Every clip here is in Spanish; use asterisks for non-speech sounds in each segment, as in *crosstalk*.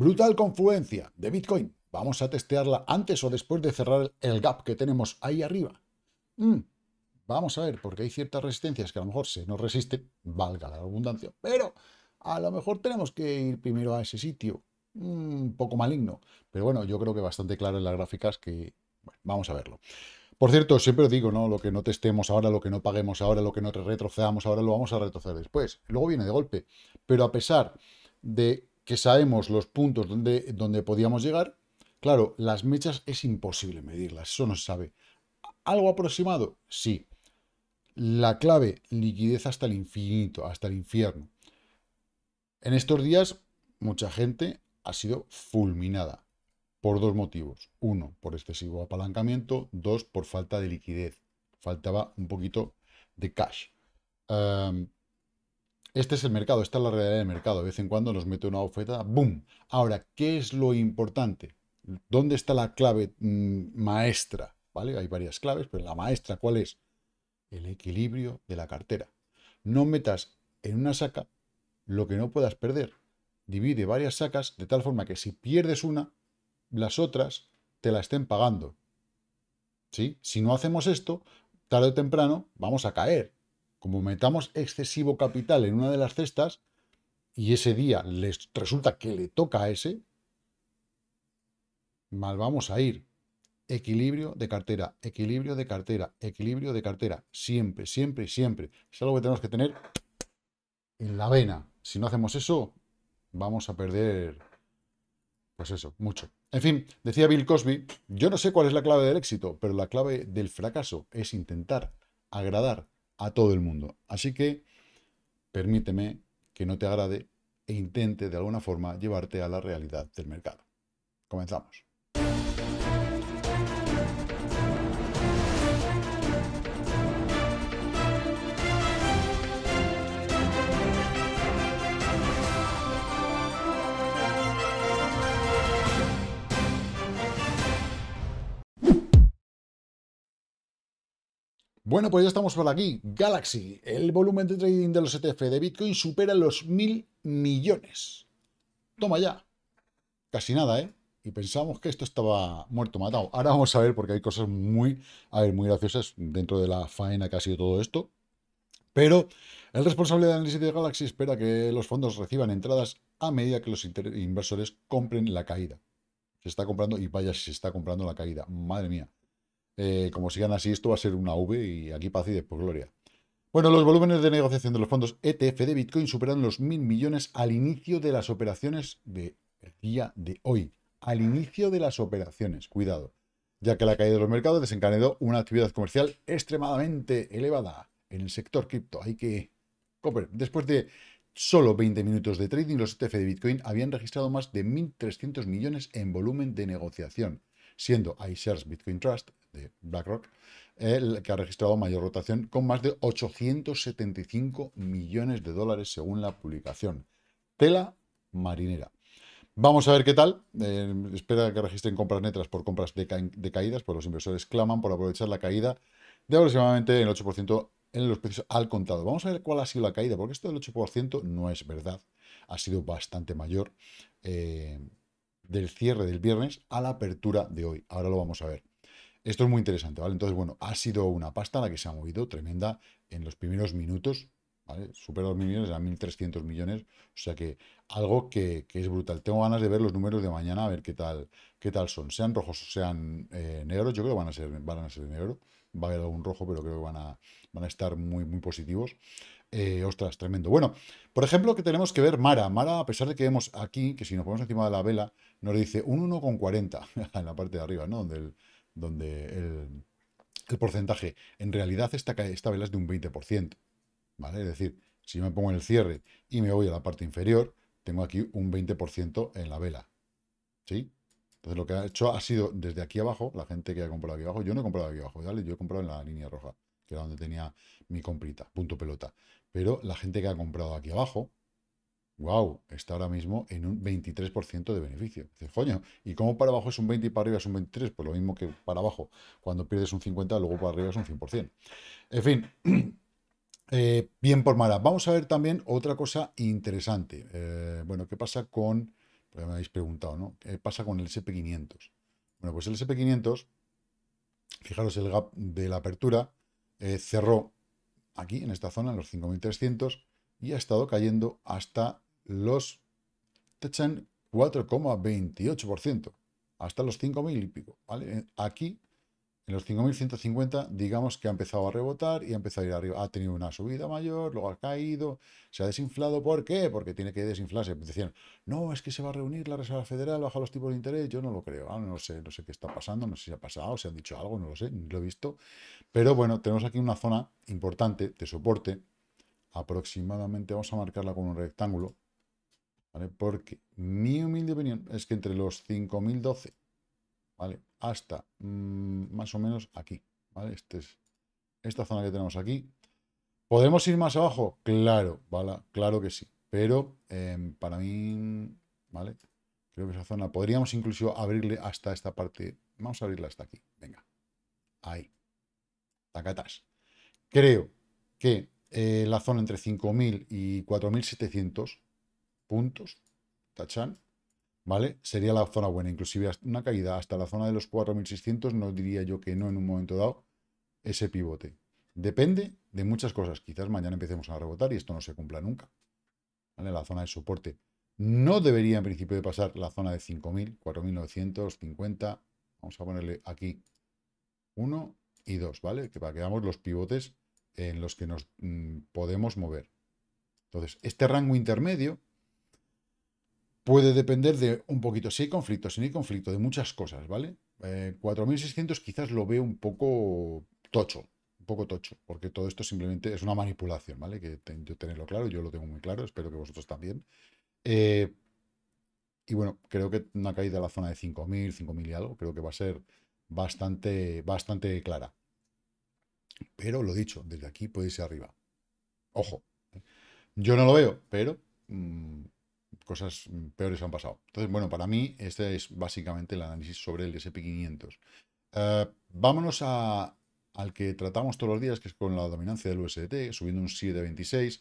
Brutal confluencia de Bitcoin. Vamos a testearla antes o después de cerrar el gap que tenemos ahí arriba. Mm, vamos a ver, porque hay ciertas resistencias que a lo mejor se nos resisten, valga la abundancia, pero a lo mejor tenemos que ir primero a ese sitio. un mm, poco maligno, pero bueno, yo creo que bastante claro en las gráficas que bueno, vamos a verlo. Por cierto, siempre digo, ¿no? Lo que no testemos ahora, lo que no paguemos ahora, lo que no retrocedamos ahora, lo vamos a retroceder después. Luego viene de golpe. Pero a pesar de que sabemos los puntos donde, donde podíamos llegar, claro, las mechas es imposible medirlas, eso no se sabe. ¿Algo aproximado? Sí. La clave, liquidez hasta el infinito, hasta el infierno. En estos días, mucha gente ha sido fulminada por dos motivos. Uno, por excesivo apalancamiento. Dos, por falta de liquidez. Faltaba un poquito de cash. Em, este es el mercado, esta es la realidad del mercado. De vez en cuando nos mete una oferta, ¡boom! Ahora, ¿qué es lo importante? ¿Dónde está la clave mm, maestra? ¿Vale? Hay varias claves, pero la maestra, ¿cuál es? El equilibrio de la cartera. No metas en una saca lo que no puedas perder. Divide varias sacas de tal forma que si pierdes una, las otras te la estén pagando. Si no hacemos esto, tarde o temprano vamos a caer como metamos excesivo capital en una de las cestas y ese día les resulta que le toca a ese, mal vamos a ir. Equilibrio de cartera, equilibrio de cartera, equilibrio de cartera. Siempre, siempre, siempre. Es algo que tenemos que tener en la vena. Si no hacemos eso, vamos a perder, pues eso, mucho. En fin, decía Bill Cosby, yo no sé cuál es la clave del éxito, pero la clave del fracaso es intentar agradar a todo el mundo. Así que permíteme que no te agrade e intente de alguna forma llevarte a la realidad del mercado. Comenzamos. Bueno, pues ya estamos por aquí. Galaxy, el volumen de trading de los ETF de Bitcoin supera los mil millones. Toma ya. Casi nada, ¿eh? Y pensamos que esto estaba muerto, matado. Ahora vamos a ver, porque hay cosas muy, muy graciosas dentro de la faena que ha sido todo esto. Pero el responsable de análisis de Galaxy espera que los fondos reciban entradas a medida que los inversores compren la caída. Se está comprando y vaya si se está comprando la caída. Madre mía. Eh, como sigan así, esto va a ser una V y aquí paz y después gloria. Bueno, los volúmenes de negociación de los fondos ETF de Bitcoin superan los mil millones al inicio de las operaciones del de día de hoy. Al inicio de las operaciones, cuidado, ya que la caída de los mercados desencadenó una actividad comercial extremadamente elevada en el sector cripto. Hay que. Cooper, después de solo 20 minutos de trading, los ETF de Bitcoin habían registrado más de 1.300 millones en volumen de negociación, siendo iShares Bitcoin Trust de BlackRock, el que ha registrado mayor rotación con más de 875 millones de dólares según la publicación. Tela marinera. Vamos a ver qué tal. Eh, espera que registren compras netas por compras de caídas, pues los inversores claman por aprovechar la caída de aproximadamente el 8% en los precios al contado. Vamos a ver cuál ha sido la caída, porque esto del 8% no es verdad. Ha sido bastante mayor eh, del cierre del viernes a la apertura de hoy. Ahora lo vamos a ver. Esto es muy interesante, ¿vale? Entonces, bueno, ha sido una pasta la que se ha movido tremenda en los primeros minutos, ¿vale? Supera los millones, a 1.300 millones, o sea que algo que, es brutal. Tengo ganas de ver los números de mañana, a ver qué tal, qué tal son, sean rojos o sean eh, negros, yo creo que van a ser, van a ser negros, va a haber algún rojo, pero creo que van a, van a estar muy, muy positivos. Eh, ostras, tremendo. Bueno, por ejemplo, que tenemos que ver Mara. Mara, a pesar de que vemos aquí, que si nos ponemos encima de la vela, nos dice un 1,40 *laughs* en la parte de arriba, ¿no? Donde el, donde el, porcentaje en realidad esta, esta vela es de un 20%. ¿vale? Es decir, si me pongo en el cierre y me voy a la parte inferior, tengo aquí un 20% en la vela. ¿Sí? Entonces lo que ha hecho ha sido desde aquí abajo, la gente que ha comprado aquí abajo, yo no he comprado aquí abajo, ¿vale? yo he comprado en la línea roja, que era donde tenía mi comprita, punto pelota. Pero la gente que ha comprado aquí abajo, wow, está ahora mismo en un 23% de beneficio. Dices, coño, ¿y cómo para abajo es un 20 y para arriba es un 23? Pues lo mismo que para abajo, cuando pierdes un 50, luego para arriba es un 100%. En fin, *clears throat* eh, bien por mala. Vamos a ver también otra cosa interesante. Eh, bueno, ¿qué pasa con, Porque me habéis preguntado, ¿no? ¿Qué pasa con el SP500? Bueno, pues el SP500, fijaros el gap de la apertura, eh, cerró aquí en esta zona, en los 5300, y ha estado cayendo hasta los Techen 4,28%, hasta los 5.000 y pico. ¿vale? Eh, aquí, en los 5.150, digamos que ha empezado a rebotar y ha empezado a ir arriba. Ha tenido una subida mayor, luego ha caído, se ha desinflado. ¿Por qué? Porque tiene que desinflarse. Decían, no, es que se va a reunir la Reserva Federal, baja los tipos de interés. Yo no lo creo, ah, no sé, no sé qué está pasando, no sé si ha pasado, si han dicho algo, no lo sé, ni lo he visto. Pero bueno, tenemos aquí una zona importante de soporte. Aproximadamente, vamos a marcarla con un rectángulo, porque mi humilde opinión es que entre los 5.012, ¿vale? Hasta mm, más o menos aquí, ¿vale? Este esta zona que tenemos aquí. ¿Podemos ir más abajo? Claro, ¿vale? Claro que sí. Pero em, para mí, ¿vale? Creo que esa zona podríamos incluso abrirle hasta esta parte. Vamos a abrirla hasta aquí. Venga. Ahí. Tacatas. Creo que eh, la zona entre 5.000 y 4.700 puntos, tachan, ¿vale? Sería la zona buena, inclusive una caída hasta la zona de los 4.600, no diría yo que no en un momento dado ese pivote. Depende de muchas cosas, quizás mañana empecemos a rebotar y esto no se cumpla nunca, ¿vale? La zona de soporte. No debería en principio de pasar la zona de 5.000, 4.950, vamos a ponerle aquí 1 y 2, ¿vale? Que para que veamos los pivotes en los que nos mm, podemos mover. Entonces, este rango intermedio Puede depender de un poquito si hay conflicto, si no hay conflicto, de muchas cosas, ¿vale? 4.600 eh, quizás lo veo un poco tocho, un poco tocho, porque todo esto simplemente es una manipulación, ¿vale? Que yo tenerlo claro, yo lo tengo muy claro, espero que vosotros también. Eh, y bueno, creo que una caída a la zona de 5.000, 5.000 y algo, creo que va a ser bastante, bastante clara. Pero lo dicho, desde aquí puede ir arriba. Ojo, ¿eh? yo no lo veo, pero... Mm, cosas mm, peores han pasado. Entonces, bueno, para mí este es básicamente el análisis sobre el SP500. Eh, vámonos al que tratamos todos los días, que es con la dominancia del USDT, subiendo un 7,26.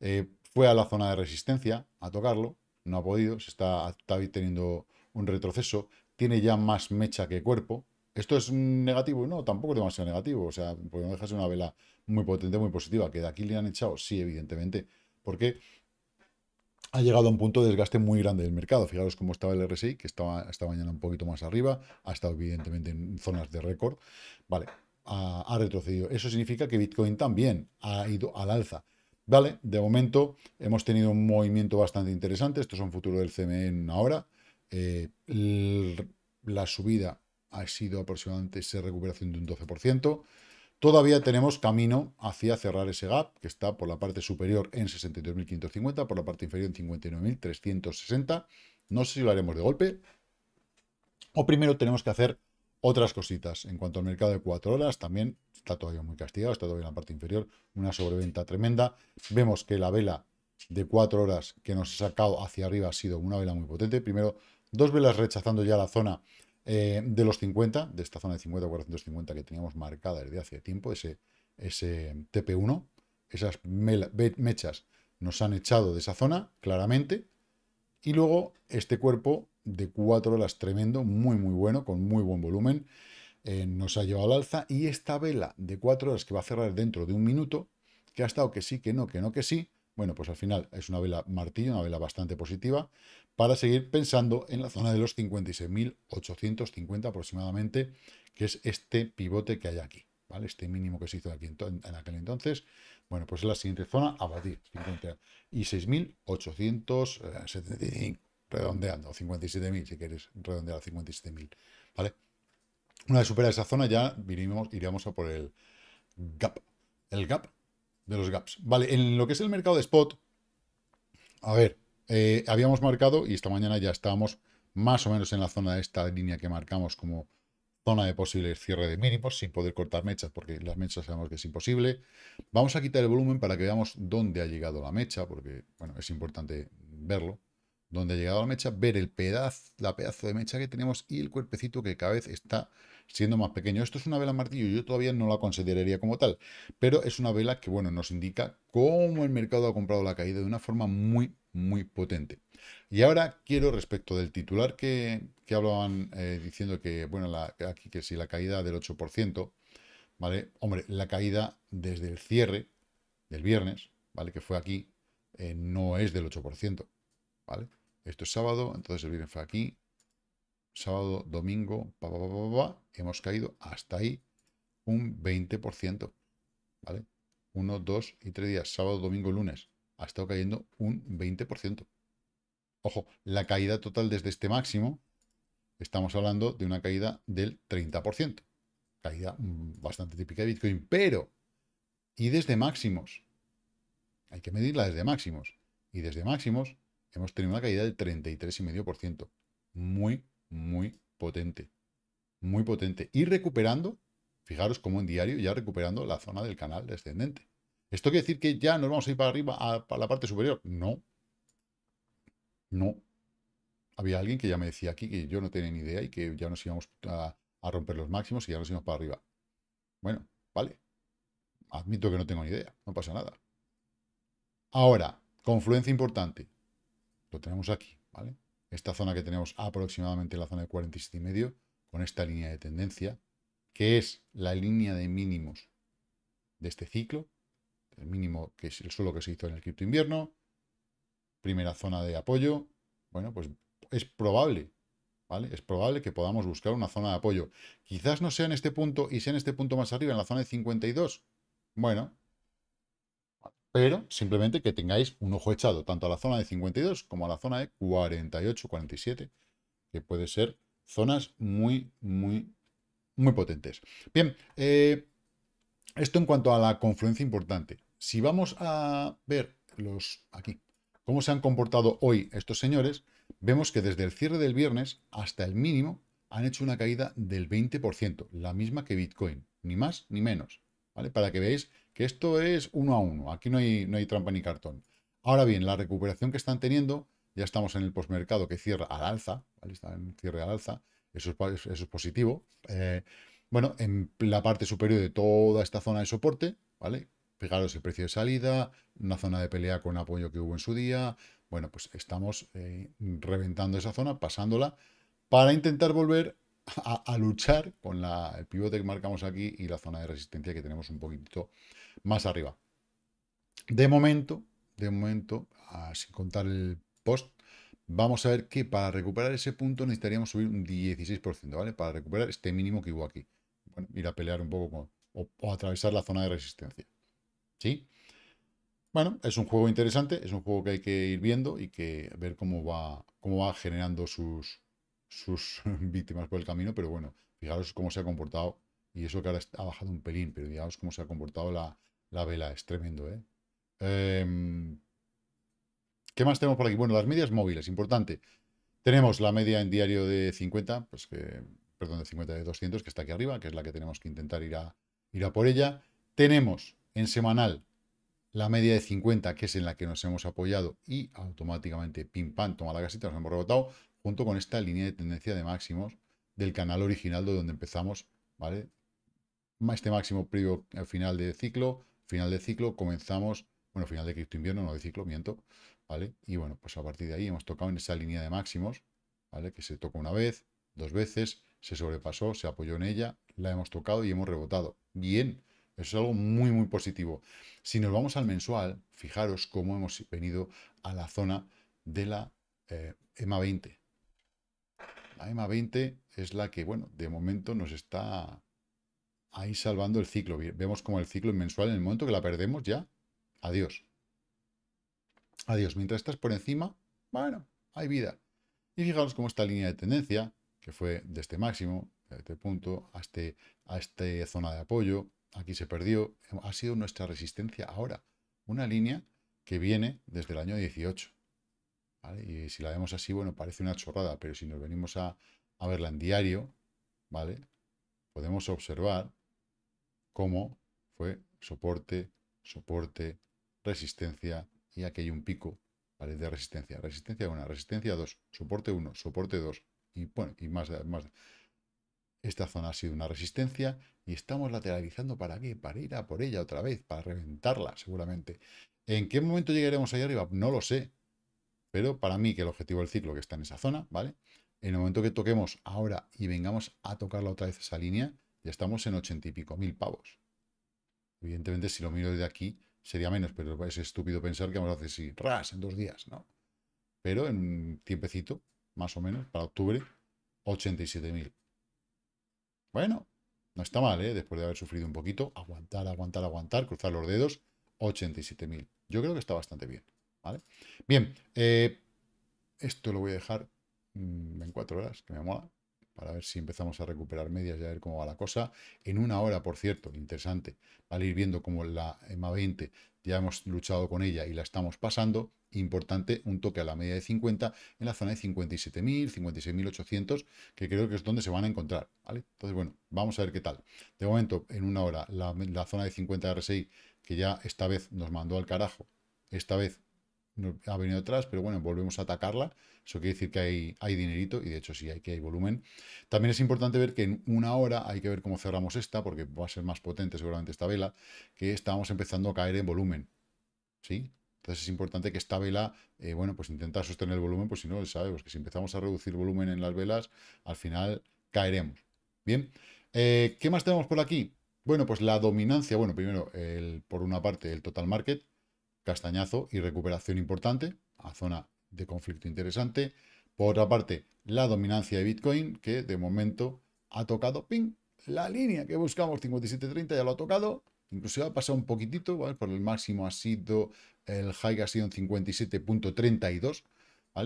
Eh, fue a la zona de resistencia a tocarlo, no ha podido, se está, teniendo un retroceso, tiene ya más mecha que cuerpo, ¿Esto es negativo? No, tampoco es demasiado negativo. O sea, podemos no una vela muy potente, muy positiva. ¿Que de aquí le han echado? Sí, evidentemente. ¿Por Porque ha llegado a un punto de desgaste muy grande del mercado. Fijaros cómo estaba el RSI, que estaba esta mañana un poquito más arriba, ha estado evidentemente en zonas de récord. Vale, ha, retrocedido. Eso significa que Bitcoin también ha ido al alza. Vale, de momento hemos tenido un movimiento bastante interesante. Esto es un futuro del CME en una hora. Eh, la subida ha sido aproximadamente esa recuperación de un 12%. Todavía tenemos camino hacia cerrar ese gap, que está por la parte superior en 62.550, por la parte inferior en 59.360. No sé si lo haremos de golpe. O primero tenemos que hacer otras cositas. En cuanto al mercado de 4 horas, también está todavía muy castigado, está todavía en la parte inferior, una sobreventa tremenda. Vemos que la vela de 4 horas que nos ha sacado hacia arriba ha sido una vela muy potente. Primero, dos velas rechazando ya la zona eh, de los 50, de esta zona de 50 450 que teníamos marcada desde hace tiempo, ese, ese TP1, esas mechas nos han echado de esa zona, claramente, y luego este cuerpo de 4 horas tremendo, muy muy bueno, con muy buen volumen, eh, nos ha llevado al alza, y esta vela de 4 horas que va a cerrar dentro de un minuto, que ha estado que sí, que no, que no, que sí, bueno, pues al final es una vela martillo, una vela bastante positiva, para seguir pensando en la zona de los 56.850 aproximadamente, que es este pivote que hay aquí, ¿vale? Este mínimo que se hizo aquí en, aquel entonces. Bueno, pues es la siguiente zona a batir, 50, y 6.875, eh, redondeando, 57.000 si quieres redondear a 57.000, ¿vale? Una vez superada esa zona ya iríamos a por el gap. El gap de los gaps. Vale, en lo que es el mercado de spot, a ver, eh, habíamos marcado y esta mañana ya estábamos más o menos en la zona de esta línea que marcamos como zona de posible cierre de mínimos sin poder cortar mechas porque las mechas sabemos que es imposible. Vamos a quitar el volumen para que veamos dónde ha llegado la mecha porque bueno, es importante verlo. Dónde ha llegado la mecha, ver el pedazo, la pedazo de mecha que tenemos y el cuerpecito que cada vez está siendo más pequeño. Esto es una vela martillo, yo todavía no la consideraría como tal, pero es una vela que, bueno, nos indica cómo el mercado ha comprado la caída de una forma muy, muy potente. Y ahora quiero, respecto del titular que, hablaban eh, diciendo que, bueno, aquí que si la caída del 8%, ¿vale? Hombre, la caída desde el cierre del viernes, ¿vale? Que fue aquí, eh, no es del 8%, ¿vale? Esto es sábado, entonces el viernes fue aquí, sábado, domingo, pa, hemos caído hasta ahí un 20%. ¿Vale? Uno, dos y tres días, sábado, domingo, lunes. Ha estado cayendo un 20%. Ojo, la caída total desde este máximo, estamos hablando de una caída del 30%. Caída mm, bastante típica de Bitcoin, pero... Y desde máximos. Hay que medirla desde máximos. Y desde máximos hemos tenido una caída del 33,5%. Muy muy potente. Muy potente. Y recuperando, fijaros cómo en diario ya recuperando la zona del canal descendente. ¿Esto quiere decir que ya nos vamos a ir para arriba, a, la parte superior? No. No. Había alguien que ya me decía aquí que yo no tenía ni idea y que ya nos íbamos a, a romper los máximos y ya nos íbamos para arriba. Bueno, vale. Admito que no tengo ni idea. No pasa nada. Ahora, confluencia importante. Lo tenemos aquí, ¿vale? esta zona que tenemos aproximadamente la zona de 47 y medio, con esta línea de tendencia, que es la línea de mínimos de este ciclo, el mínimo que es el suelo que se hizo en el cripto invierno, primera zona de apoyo, bueno, pues es probable, ¿vale? Es probable que podamos buscar una zona de apoyo. Quizás no sea en este punto y sea en este punto más arriba, en la zona de 52. Bueno, pero simplemente que tengáis un ojo echado tanto a la zona de 52 como a la zona de 48, 47, que puede ser zonas muy, muy, muy potentes. Bien, eh, esto en cuanto a la confluencia importante. Si vamos a ver los aquí, cómo se han comportado hoy estos señores, vemos que desde el cierre del viernes hasta el mínimo han hecho una caída del 20%, la misma que Bitcoin, ni más ni menos. Para que veáis que esto es uno a uno, aquí no hay, no hay trampa ni cartón. Ahora bien, la recuperación que están teniendo, ya estamos en el postmercado que cierra al alza, Está en cierre alza, eso es, positivo. Eh, bueno, en la parte superior de toda esta zona de soporte, ¿vale? Fijaros el precio de salida, una zona de pelea con apoyo que hubo en su día. Bueno, pues estamos eh, reventando esa zona, pasándola, para intentar volver a, luchar con el pivote que marcamos aquí y la zona de resistencia que tenemos un poquito más arriba. De momento, de momento, ah, sin contar el post, vamos a ver que para recuperar ese punto necesitaríamos subir un 16%, ¿vale? Para recuperar este mínimo que hubo aquí. Bueno, ir a pelear un poco o, o atravesar la zona de resistencia. ¿Sí? Bueno, es un juego interesante, es un juego que hay que ir viendo y que ver cómo va, cómo va generando sus, sus *laughs* víctimas por el camino, pero bueno, fijaros cómo se ha comportado, y eso que ahora ha bajado un pelín, pero digamos cómo se ha comportado la, vela, es tremendo, ¿eh? Em, ¿Qué más tenemos por aquí? Bueno, las medias móviles, importante. Tenemos la media en diario de 50, pues perdón, de 50 de 200, que está aquí arriba, que es la que tenemos que intentar ir a, ir a por ella. Tenemos en semanal la media de 50, que es en la que nos hemos apoyado y automáticamente, pim, pam, toma la casita, nos hemos rebotado junto con esta línea de tendencia de máximos del canal original de donde empezamos, ¿vale? Este máximo previo al final de ciclo, final de ciclo, comenzamos, bueno, final de cripto invierno, no de ciclo, miento, ¿vale? Y bueno, pues a partir de ahí hemos tocado en esa línea de máximos, ¿vale? Que se tocó una vez, dos veces, se sobrepasó, se apoyó en ella, la hemos tocado y hemos rebotado. Bien, eso es algo muy, muy positivo. Si nos vamos al mensual, fijaros cómo hemos venido a la zona de la EMA eh, 20, la EMA 20 es la que, bueno, de momento nos está ahí salvando el ciclo. Vemos como el ciclo mensual, en el momento que la perdemos ya, adiós. Adiós. Mientras estás por encima, bueno, hay vida. Y fijaros cómo esta línea de tendencia, que fue de este máximo, de este punto, a, este, a esta zona de apoyo, aquí se perdió, ha sido nuestra resistencia ahora. Una línea que viene desde el año 18. Y si la vemos así, bueno, parece una chorrada, pero si nos venimos a, verla en diario, ¿vale? Podemos observar cómo fue soporte, soporte, resistencia y aquí hay un pico ¿vale? de resistencia. Resistencia 1, resistencia 2, soporte 1, soporte 2 y bueno, y más, más. Esta zona ha sido una resistencia y estamos lateralizando para qué? Para ir a por ella otra vez, para reventarla seguramente. ¿En qué momento llegaremos ahí arriba? No lo sé. Pero para mí, que el objetivo del ciclo que está en esa zona, ¿vale? En el momento que toquemos ahora y vengamos a tocarla otra vez esa línea, ya estamos en ochenta y pico mil pavos. Evidentemente, si lo miro desde aquí, sería menos, pero es estúpido pensar que vamos a hacer así, ras, en dos días, ¿no? Pero en un tiempecito, más o menos, para octubre, 87.000. Bueno, no está mal, ¿eh? Después de haber sufrido un poquito, aguantar, aguantar, aguantar, cruzar los dedos, mil. Yo creo que está bastante bien. ¿Vale? Bien, eh, esto lo voy a dejar mm, en cuatro horas, que me mola, para ver si empezamos a recuperar medias y a ver cómo va la cosa. En una hora, por cierto, interesante, vale ir viendo cómo la EMA 20 ya hemos luchado con ella y la estamos pasando. Importante, un toque a la media de 50 en la zona de 57.000, 56.800, que creo que es donde se van a encontrar, Entonces, bueno, vamos a ver qué tal. De momento, en una hora, la, la zona de 50 RSI, que ya esta vez nos mandó al carajo, esta vez ha venido atrás, pero bueno, volvemos a atacarla. Eso quiere decir que hay, hay dinerito y de hecho sí, hay que hay volumen. También es importante ver que en una hora hay que ver cómo cerramos esta, porque va a ser más potente seguramente esta vela, que estábamos empezando a caer en volumen. ¿Sí? Entonces es importante que esta vela, eh, bueno, pues intentar sostener el volumen, pues si no, sabemos pues que si empezamos a reducir volumen en las velas, al final caeremos. Bien, eh, ¿qué más tenemos por aquí? Bueno, pues la dominancia, bueno, primero, el, por una parte, el total market, castañazo y recuperación importante a zona de conflicto interesante. Por otra parte, la dominancia de Bitcoin, que de momento ha tocado ping, la línea que buscamos, 57.30, ya lo ha tocado. Inclusive ha pasado un poquitito, ¿vale? Por el máximo ha sido, el high ha sido un 57.32,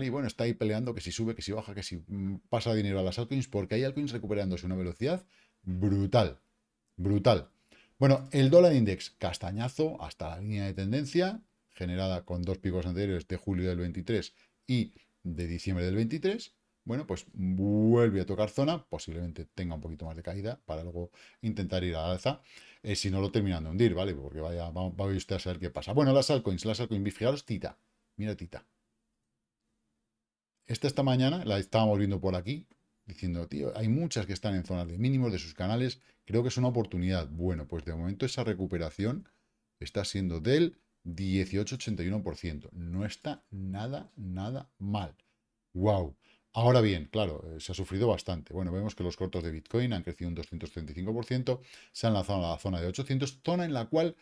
Y bueno, está ahí peleando que si sube, que si baja, que si mm, pasa dinero a las altcoins, porque hay altcoins recuperándose una velocidad brutal, brutal. Bueno, el dólar index, castañazo hasta la línea de tendencia, generada con dos picos anteriores de julio del 23 y de diciembre del 23, bueno, pues vuelve a tocar zona, posiblemente tenga un poquito más de caída para luego intentar ir al alza, eh, si no lo terminan de hundir, ¿vale? Porque vaya, va, usted a saber qué pasa. Bueno, las altcoins, las altcoins, fijaros, Tita, mira Tita. Esta esta mañana la estábamos viendo por aquí, diciendo, tío, hay muchas que están en zonas de mínimos de sus canales, creo que es una oportunidad. Bueno, pues de momento esa recuperación está siendo del 18,81%. No está nada, nada mal. ¡Wow! Ahora bien, claro, eh, se ha sufrido bastante. Bueno, vemos que los cortos de Bitcoin han crecido un 235%, se han lanzado a la zona de 800, zona en la cual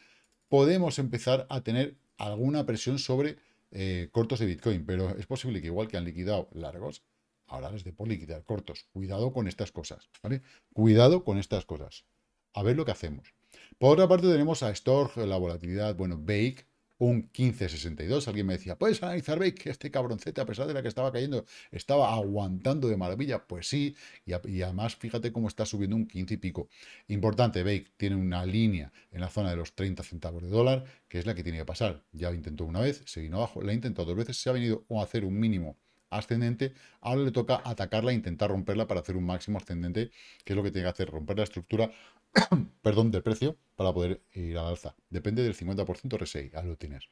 podemos empezar a tener alguna presión sobre eh, cortos de Bitcoin, pero es posible que igual que han liquidado largos, ahora les dé por liquidar cortos. Cuidado con estas cosas, ¿vale? Cuidado con estas cosas. A ver lo que hacemos. Por otra parte tenemos a Storg, la volatilidad, bueno, Bake, un 15,62. Alguien me decía, ¿puedes analizar, Bake, que este cabroncete, a pesar de la que estaba cayendo, estaba aguantando de maravilla? Pues sí, y, además fíjate cómo está subiendo un 15 y pico. Importante, Bake tiene una línea en la zona de los 30 centavos de dólar, que es la que tiene que pasar. Ya lo intentó una vez, se vino abajo, la intentó dos veces, se ha venido a hacer un mínimo ascendente, ahora le toca atacarla e intentar romperla para hacer un máximo ascendente, que es lo que tiene que hacer, romper la estructura *coughs* perdón, del precio para poder ir al alza. Depende del 50% RSI, ¿al lo tienes.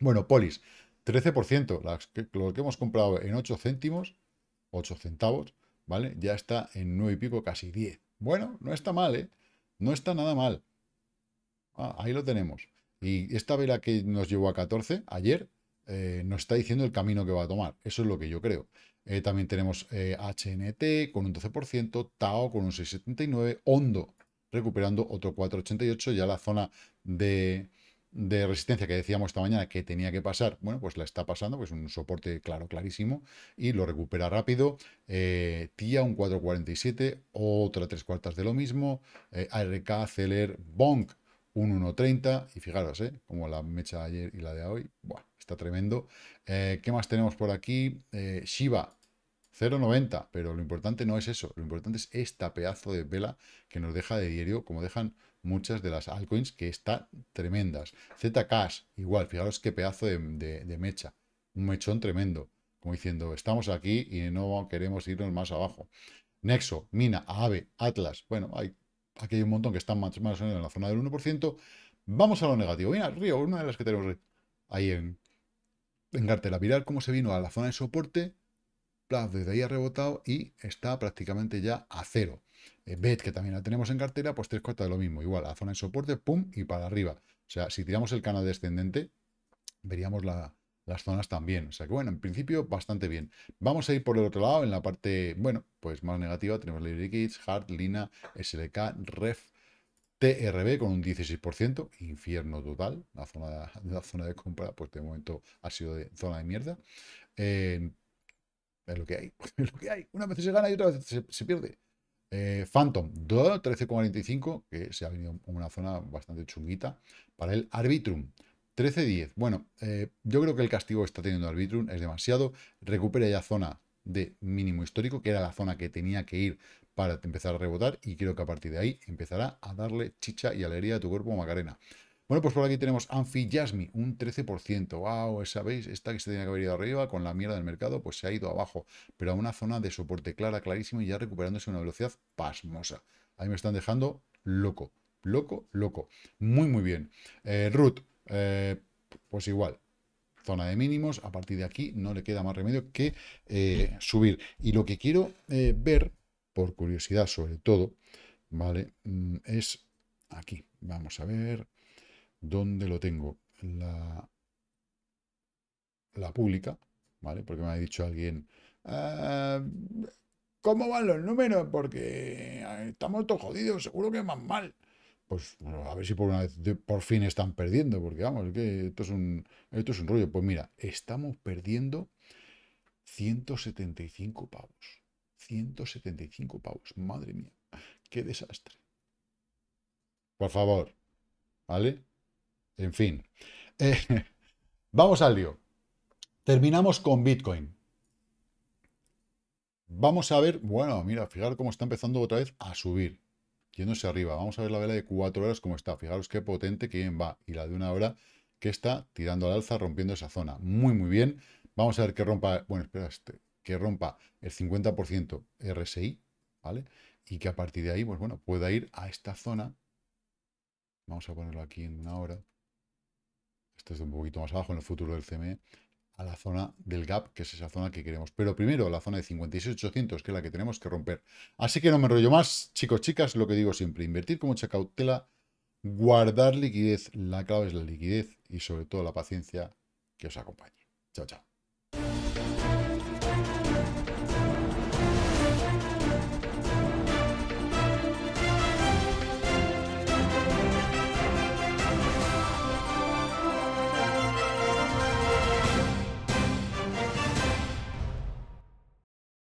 Bueno, Polis, 13%, lo que hemos comprado en 8 céntimos, 8 centavos, ¿vale? Ya está en 9 y pico, casi 10. Bueno, no está mal, ¿eh? No está nada mal. Ah, ahí lo tenemos. Y esta vela que nos llevó a 14 ayer eh, nos está diciendo el camino que va a tomar. Eso es lo que yo creo. Eh, también tenemos HNT eh, con un 12%, TAO con un 6,79%, Hondo recuperando otro 4,88. Ya la zona de, resistencia que decíamos esta mañana que tenía que pasar, bueno, pues la está pasando, pues un soporte claro, clarísimo, y lo recupera rápido. Eh, TIA tía, un 4,47, otra tres cuartas de lo mismo. Eh, ARK, Celer, Bonk, un 1,30. Y fijaros, ¿eh? como la mecha de ayer y la de hoy, bueno, está tremendo. Eh, ¿Qué más tenemos por aquí? Shiva, 0,90, pero lo importante no es eso, lo importante es esta pedazo de vela que nos deja de diario, como dejan muchas de las altcoins, que están tremendas. Zcash, igual, fijaros qué pedazo de, mecha, un mechón tremendo, como diciendo, estamos aquí y no queremos irnos más abajo. Nexo, Mina, ave Atlas, bueno, hay, aquí hay un montón que están más, menos en la zona del 1%. Vamos a lo negativo. Mira, Río, una de las que tenemos ahí en, en cartela. cómo se vino a la zona de soporte desde ahí ha rebotado y está prácticamente ya a cero. Eh, BET, que también la tenemos en cartera, pues tres cuartas de lo mismo. Igual, la zona de soporte, pum, y para arriba. O sea, si tiramos el canal descendente, veríamos las zonas también. O sea que, bueno, en principio, bastante bien. Vamos a ir por el otro lado, en la parte, bueno, pues más negativa, tenemos Kids, Hard, Lina, SLK, Ref, TRB con un 16%, infierno total. La zona, la zona de compra, pues de momento ha sido de zona de mierda. Eh, es lo que hay. *laughs* Es lo que hay. Una vez se gana y otra vez se, pierde. Eh, Phantom, 13,45, que se ha venido una zona bastante chunguita. Para el Arbitrum, 13,10. Bueno, eh, yo creo que el castigo está teniendo Arbitrum es demasiado. Recupera ya zona de mínimo histórico, que era la zona que tenía que ir para empezar a rebotar. Y creo que a partir de ahí empezará a darle chicha y alegría a tu cuerpo, Macarena. Bueno, pues por aquí tenemos Anfi un 13%. Wow, sabéis, esta que se tenía que haber ido arriba con la mierda del mercado, pues se ha ido abajo, pero a una zona de soporte clara, clarísimo y ya recuperándose a una velocidad pasmosa. Ahí me están dejando loco, loco, loco. Muy, muy bien. Eh, Root, eh, pues igual, zona de mínimos. A partir de aquí no le queda más remedio que eh, subir. Y lo que quiero eh, ver, por curiosidad sobre todo, ¿vale? Mm, es aquí. Vamos a ver. ¿Dónde lo tengo? La, la pública, ¿vale? Porque me ha dicho alguien, ah, ¿cómo van los números? Porque eh, estamos todos jodidos, seguro que van mal. Pues a ver si por una vez por fin están perdiendo, porque vamos, que esto es un, esto es un rollo. Pues mira, estamos perdiendo 175 pavos. 175 pavos, madre mía, qué desastre. Por favor, ¿vale? En fin. Eh, *laughs* vamos al lío. Terminamos con Bitcoin. Vamos a ver, bueno, mira, fijaros cómo está empezando otra vez a subir, yéndose arriba. Vamos a ver la vela de cuatro horas cómo está. Fijaros qué potente, bien va. Y la de una hora que está tirando al alza, rompiendo esa zona. Muy, muy bien. Vamos a ver que rompa, bueno, espera, este, que rompa el 50% RSI, ¿vale? Y que a partir de ahí, pues bueno, pueda ir a esta zona. Vamos a ponerlo aquí en una hora esto es un poquito más abajo en el futuro del CME, a la zona del gap, que es esa zona que queremos. Pero primero, la zona de 56.800, que es la que tenemos que romper. Así que no me enrollo más, chicos, chicas, lo que digo siempre, invertir con mucha cautela, guardar liquidez. La clave es la liquidez y sobre todo la paciencia que os acompañe. Chao, chao.